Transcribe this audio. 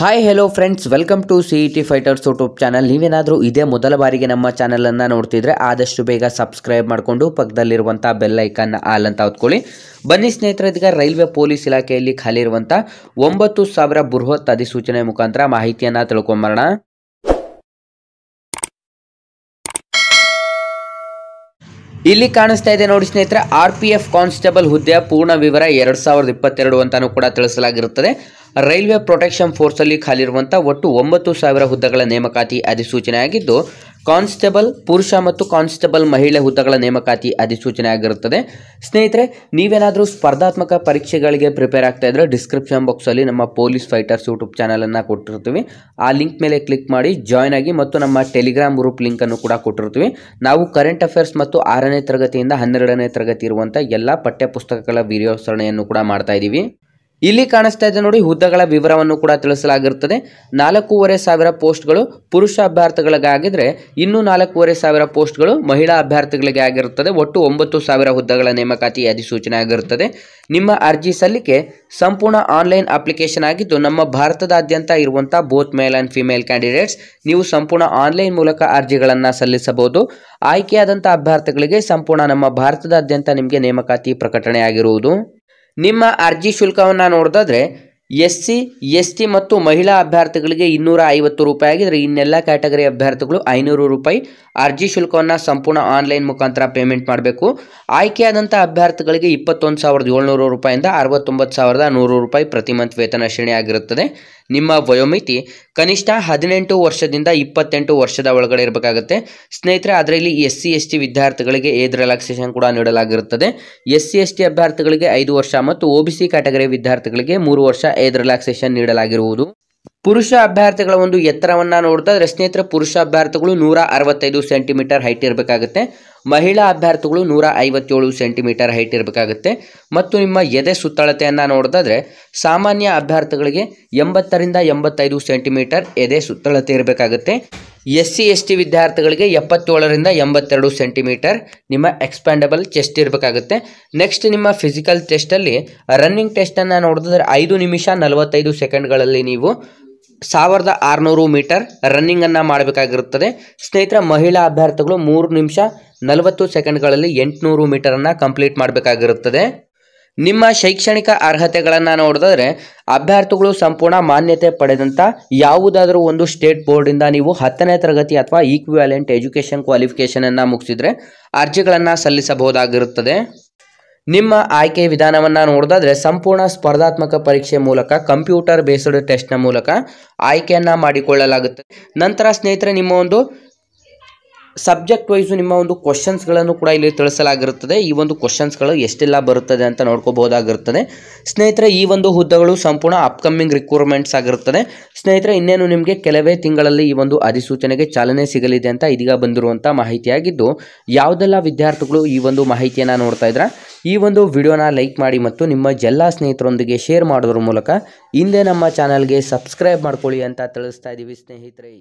hi hello friends welcome to C E T fighters YouTube channel ನೀವೇನಾದರೂ ಇದೇ ಮೊದಲ ಬಾರಿಗೆ ನಮ್ಮ ಚಾನಲನ್ನು ನೋಡ್ತಿದ್ರೆ ಆದಷ್ಟು ಬೇಗ ಸಬ್ಸ್ಕ್ರೈಬ್ ಮಾಡಿಕೊಂಡು ಪಕ್ಕದಲ್ಲಿರುವಂಥ ಬೆಲ್ಲೈಕನ್ನ ಆಲ್ ಅಂತ ಹೊತ್ಕೊಳ್ಳಿ ಬನ್ನಿ ಸ್ನೇಹಿತರೆ ಇದೀಗ ರೈಲ್ವೆ ಪೊಲೀಸ್ ಇಲಾಖೆಯಲ್ಲಿ ಖಾಲಿ ಇರುವಂಥ ಒಂಬತ್ತು ಸಾವಿರ ಬೃಹತ್ ಅಧಿಸೂಚನೆ ಮುಖಾಂತರ ಮಾಹಿತಿಯನ್ನು ತಿಳ್ಕೊಂಬರೋಣ ಇಲ್ಲಿ ಕಾಣಿಸ್ತಾ ಇದೆ ನೋಡಿ ಸ್ನೇಹಿತರೆ ಆರ್ ಪಿ ಎಫ್ ಕಾನ್ಸ್ಟೇಬಲ್ ಹುದ್ದೆಯ ಪೂರ್ಣ ವಿವರ ಎರಡು ಸಾವಿರದ ಇಪ್ಪತ್ತೆರಡು ಅಂತಾನು ಕೂಡ ತಿಳಿಸಲಾಗಿರುತ್ತದೆ ರೈಲ್ವೆ ಪ್ರೊಟೆಕ್ಷನ್ ಫೋರ್ಸ್ ಖಾಲಿ ಖಾಲಿರುವಂಥ ಒಟ್ಟು ಒಂಬತ್ತು ಸಾವಿರ ಹುದ್ದೆಗಳ ನೇಮಕಾತಿ ಅಧಿಸೂಚನೆಯಾಗಿದ್ದು ಕಾನ್ಸ್ಟೇಬಲ್ ಪುರುಷ ಮತ್ತು ಕಾನ್ಸ್ಟೇಬಲ್ ಮಹಿಳೆ ಹುದ್ದೆಗಳ ನೇಮಕಾತಿ ಅಧಿಸೂಚನೆ ಆಗಿರುತ್ತದೆ ಸ್ನೇಹಿತರೆ ನೀವೇನಾದರೂ ಸ್ಪರ್ಧಾತ್ಮಕ ಪರೀಕ್ಷೆಗಳಿಗೆ ಪ್ರಿಪೇರ್ ಆಗ್ತಾ ಇದ್ದರೆ ಡಿಸ್ಕ್ರಿಪ್ಷನ್ ಬಾಕ್ಸಲ್ಲಿ ನಮ್ಮ ಪೊಲೀಸ್ ಫೈಟರ್ಸ್ ಯೂಟ್ಯೂಬ್ ಚಾನಲನ್ನು ಕೊಟ್ಟಿರ್ತೀವಿ ಆ ಲಿಂಕ್ ಮೇಲೆ ಕ್ಲಿಕ್ ಮಾಡಿ ಜಾಯ್ನ್ ಆಗಿ ಮತ್ತು ನಮ್ಮ ಟೆಲಿಗ್ರಾಮ್ ಗ್ರೂಪ್ ಲಿಂಕನ್ನು ಕೂಡ ಕೊಟ್ಟಿರ್ತೀವಿ ನಾವು ಕರೆಂಟ್ ಅಫೇರ್ಸ್ ಮತ್ತು ಆರನೇ ತರಗತಿಯಿಂದ ಹನ್ನೆರಡನೇ ತರಗತಿ ಇರುವಂಥ ಎಲ್ಲ ಪಠ್ಯ ಪುಸ್ತಕಗಳ ವಿಡಿಯೋ ಕೂಡ ಮಾಡ್ತಾ ಇದ್ದೀವಿ ಇಲ್ಲಿ ಕಾಣಿಸ್ತಾ ಇದೆ ನೋಡಿ ಹುದ್ದೆಗಳ ವಿವರವನ್ನು ಕೂಡ ತಿಳಿಸಲಾಗಿರುತ್ತದೆ ನಾಲ್ಕೂವರೆ ಸಾವಿರ ಪೋಸ್ಟ್ಗಳು ಪುರುಷ ಅಭ್ಯರ್ಥಿಗಳಿಗಾಗಿದ್ರೆ ಇನ್ನೂ ನಾಲ್ಕೂವರೆ ಸಾವಿರ ಪೋಸ್ಟ್ಗಳು ಮಹಿಳಾ ಅಭ್ಯರ್ಥಿಗಳಿಗೆ ಆಗಿರುತ್ತದೆ ಒಟ್ಟು ಒಂಬತ್ತು ಸಾವಿರ ಹುದ್ದೆಗಳ ನೇಮಕಾತಿ ಅಧಿಸೂಚನೆ ಆಗಿರುತ್ತದೆ ನಿಮ್ಮ ಅರ್ಜಿ ಸಲ್ಲಿಕೆ ಸಂಪೂರ್ಣ ಆನ್ಲೈನ್ ಅಪ್ಲಿಕೇಶನ್ ಆಗಿದ್ದು ನಮ್ಮ ಭಾರತದಾದ್ಯಂತ ಇರುವಂತಹ both male and female candidates ನೀವು ಸಂಪೂರ್ಣ ಆನ್ಲೈನ್ ಮೂಲಕ ಅರ್ಜಿಗಳನ್ನು ಸಲ್ಲಿಸಬಹುದು ಆಯ್ಕೆಯಾದಂಥ ಅಭ್ಯರ್ಥಿಗಳಿಗೆ ಸಂಪೂರ್ಣ ನಮ್ಮ ಭಾರತದಾದ್ಯಂತ ನಿಮಗೆ ನೇಮಕಾತಿ ಪ್ರಕಟಣೆಯಾಗಿರುವುದು ನಿಮ್ಮ ಅರ್ಜಿ ಶುಲ್ಕವನ್ನು ನೋಡಿದ್ರೆ ಎಸ್ ಸಿ ಎಸ್ ಟಿ ಮತ್ತು ಮಹಿಳಾ ಅಭ್ಯರ್ಥಿಗಳಿಗೆ ಇನ್ನೂರ ಐವತ್ತು ರೂಪಾಯಿ ಆಗಿದ್ದರೆ ಇನ್ನೆಲ್ಲ ಕ್ಯಾಟಗರಿ ಅಭ್ಯರ್ಥಿಗಳು ಐನೂರು ರೂಪಾಯಿ ಅರ್ಜಿ ಶುಲ್ಕವನ್ನು ಸಂಪೂರ್ಣ ಆನ್ಲೈನ್ ಮುಖಾಂತರ ಪೇಮೆಂಟ್ ಮಾಡಬೇಕು ಆಯ್ಕೆಯಾದಂಥ ಅಭ್ಯರ್ಥಿಗಳಿಗೆ ಇಪ್ಪತ್ತೊಂದು ಸಾವಿರದ ಏಳ್ನೂರು ರೂಪಾಯಿಂದ ಅರವತ್ತೊಂಬತ್ತು ಸಾವಿರದ ನೂರು ರೂಪಾಯಿ ಪ್ರತಿ ಮಂತ್ ವೇತನ ಶ್ರೇಣಿಯಾಗಿರುತ್ತದೆ ನಿಮ್ಮ ವಯೋಮಿತಿ ಕನಿಷ್ಠ ಹದಿನೆಂಟು ವರ್ಷದಿಂದ ಇಪ್ಪತ್ತೆಂಟು ವರ್ಷದ ಒಳಗಡೆ ಇರಬೇಕಾಗುತ್ತೆ ಸ್ನೇಹಿತರೆ ಅದರಲ್ಲಿ ಎಸ್ ಸಿ ಎಸ್ ಟಿ ವಿದ್ಯಾರ್ಥಿಗಳಿಗೆ ಏಜ್ ರಿಲ್ಯಾಕ್ಸೇಷನ್ ಕೂಡ ನೀಡಲಾಗಿರುತ್ತದೆ ಎಸ್ ಸಿ ಎಸ್ ಟಿ ಅಭ್ಯರ್ಥಿಗಳಿಗೆ ಐದು ವರ್ಷ ಮತ್ತು ಒ ಬಿ ಸಿ ಕ್ಯಾಟಗರಿ ವಿದ್ಯಾರ್ಥಿಗಳಿಗೆ ಮೂರು ವರ್ಷ ಐದು ರಿಲ್ಯಾಕ್ಸೇಷನ್ ನೀಡಲಾಗಿರುವುದು ಪುರುಷ ಅಭ್ಯರ್ಥಿಗಳ ಒಂದು ಎತ್ತರವನ್ನು ನೋಡ್ತಾ ಸ್ನೇಹಿತರ ಪುರುಷ ಅಭ್ಯರ್ಥಿಗಳು ನೂರ ಅರವತ್ತೈದು ಸೆಂಟಿಮೀಟರ್ ಹೈಟ್ ಇರಬೇಕಾಗುತ್ತೆ ಮಹಿಳಾ ಅಭ್ಯರ್ಥಿಗಳು ನೂರ ಐವತ್ತೇಳು ಸೆಂಟಿಮೀಟರ್ ಹೈಟ್ ಇರಬೇಕಾಗುತ್ತೆ ಮತ್ತು ನಿಮ್ಮ ಎದೆ ಸುತ್ತಳತೆಯನ್ನು ನೋಡಿದ್ರೆ ಸಾಮಾನ್ಯ ಅಭ್ಯರ್ಥಿಗಳಿಗೆ ಎಂಬತ್ತರಿಂದ ಎಂಬತ್ತೈದು ಸೆಂಟಿಮೀಟರ್ ಎದೆ ಸುತ್ತಳತೆ ಇರಬೇಕಾಗುತ್ತೆ ಎಸ್ ಸಿ ಎಸ್ ಟಿ ವಿದ್ಯಾರ್ಥಿಗಳಿಗೆ ಎಪ್ಪತ್ತೇಳರಿಂದ ಎಂಬತ್ತೆರಡು ಸೆಂಟಿಮೀಟರ್ ನಿಮ್ಮ ಎಕ್ಸ್ಪ್ಯಾಂಡಬಲ್ ಚೆಸ್ಟ್ ಇರಬೇಕಾಗುತ್ತೆ ನೆಕ್ಸ್ಟ್ ನಿಮ್ಮ ಫಿಸಿಕಲ್ ಟೆಸ್ಟಲ್ಲಿ ರನ್ನಿಂಗ್ ಟೆಸ್ಟನ್ನು ನೋಡಿದ್ರೆ ಐದು ನಿಮಿಷ ನಲವತ್ತೈದು ಸೆಕೆಂಡ್ಗಳಲ್ಲಿ ನೀವು ಸಾವಿರದ ಆರುನೂರು ಮೀಟರ್ ರನ್ನಿಂಗನ್ನು ಮಾಡಬೇಕಾಗಿರುತ್ತದೆ ಸ್ನೇಹಿತರ ಮಹಿಳಾ ಅಭ್ಯರ್ಥಿಗಳು ಮೂರು ನಿಮಿಷ ನಲವತ್ತು ಸೆಕೆಂಡ್ಗಳಲ್ಲಿ ಎಂಟುನೂರು ಮೀಟರನ್ನು ಕಂಪ್ಲೀಟ್ ಮಾಡಬೇಕಾಗಿರುತ್ತದೆ ನಿಮ್ಮ ಶೈಕ್ಷಣಿಕ ಅರ್ಹತೆಗಳನ್ನು ನೋಡಿದ್ರೆ ಅಭ್ಯರ್ಥಿಗಳು ಸಂಪೂರ್ಣ ಮಾನ್ಯತೆ ಪಡೆದಂಥ ಯಾವುದಾದರೂ ಒಂದು ಸ್ಟೇಟ್ ಬೋರ್ಡಿಂದ ನೀವು ಹತ್ತನೇ ತರಗತಿ ಅಥವಾ ಈಕ್ವಿವ್ಯಾಲೆಂಟ್ ಎಜುಕೇಷನ್ ಕ್ವಾಲಿಫಿಕೇಷನನ್ನು ಮುಗಿಸಿದ್ರೆ ಅರ್ಜಿಗಳನ್ನು ಸಲ್ಲಿಸಬಹುದಾಗಿರುತ್ತದೆ ನಿಮ್ಮ ಆಯ್ಕೆ ವಿಧಾನವನ್ನು ನೋಡೋದಾದರೆ ಸಂಪೂರ್ಣ ಸ್ಪರ್ಧಾತ್ಮಕ ಪರೀಕ್ಷೆ ಮೂಲಕ ಕಂಪ್ಯೂಟರ್ ಬೇಸ್ಡ್ ಟೆಸ್ಟ್ನ ಮೂಲಕ ಆಯ್ಕೆಯನ್ನು ಮಾಡಿಕೊಳ್ಳಲಾಗುತ್ತದೆ ನಂತರ ಸ್ನೇಹಿತರೆ ನಿಮ್ಮ ಒಂದು ಸಬ್ಜೆಕ್ಟ್ ವೈಸು ನಿಮ್ಮ ಒಂದು ಕ್ವಶನ್ಸ್ಗಳನ್ನು ಕೂಡ ಇಲ್ಲಿ ತಿಳಿಸಲಾಗಿರುತ್ತದೆ ಈ ಒಂದು ಕ್ವಶನ್ಸ್ಗಳು ಎಷ್ಟೆಲ್ಲ ಬರುತ್ತದೆ ಅಂತ ನೋಡ್ಕೋಬಹುದಾಗಿರುತ್ತದೆ ಸ್ನೇಹಿತರೆ ಈ ಒಂದು ಹುದ್ದೆಗಳು ಸಂಪೂರ್ಣ ಅಪ್ಕಮಿಂಗ್ ರಿಕ್ವೈರ್ಮೆಂಟ್ಸ್ ಆಗಿರುತ್ತದೆ ಸ್ನೇಹಿತರೆ ಇನ್ನೇನು ನಿಮಗೆ ಕೆಲವೇ ತಿಂಗಳಲ್ಲಿ ಈ ಒಂದು ಅಧಿಸೂಚನೆಗೆ ಚಾಲನೆ ಸಿಗಲಿದೆ ಅಂತ ಇದೀಗ ಬಂದಿರುವಂಥ ಮಾಹಿತಿಯಾಗಿದ್ದು ಯಾವುದೆಲ್ಲ ವಿದ್ಯಾರ್ಥಿಗಳು ಈ ಒಂದು ಮಾಹಿತಿಯನ್ನು ನೋಡ್ತಾ ಇದ್ರ ಈ ಒಂದು ವಿಡಿಯೋನ ಲೈಕ್ ಮಾಡಿ ಮತ್ತು ನಿಮ್ಮ ಎಲ್ಲ ಸ್ನೇಹಿತರೊಂದಿಗೆ ಶೇರ್ ಮಾಡೋದ್ರ ಮೂಲಕ ಹಿಂದೆ ನಮ್ಮ ಚಾನಲ್ಗೆ ಸಬ್ಸ್ಕ್ರೈಬ್ ಮಾಡ್ಕೊಳ್ಳಿ ಅಂತ ತಿಳಿಸ್ತಾ ಇದ್ದೀವಿ ಸ್ನೇಹಿತರೆ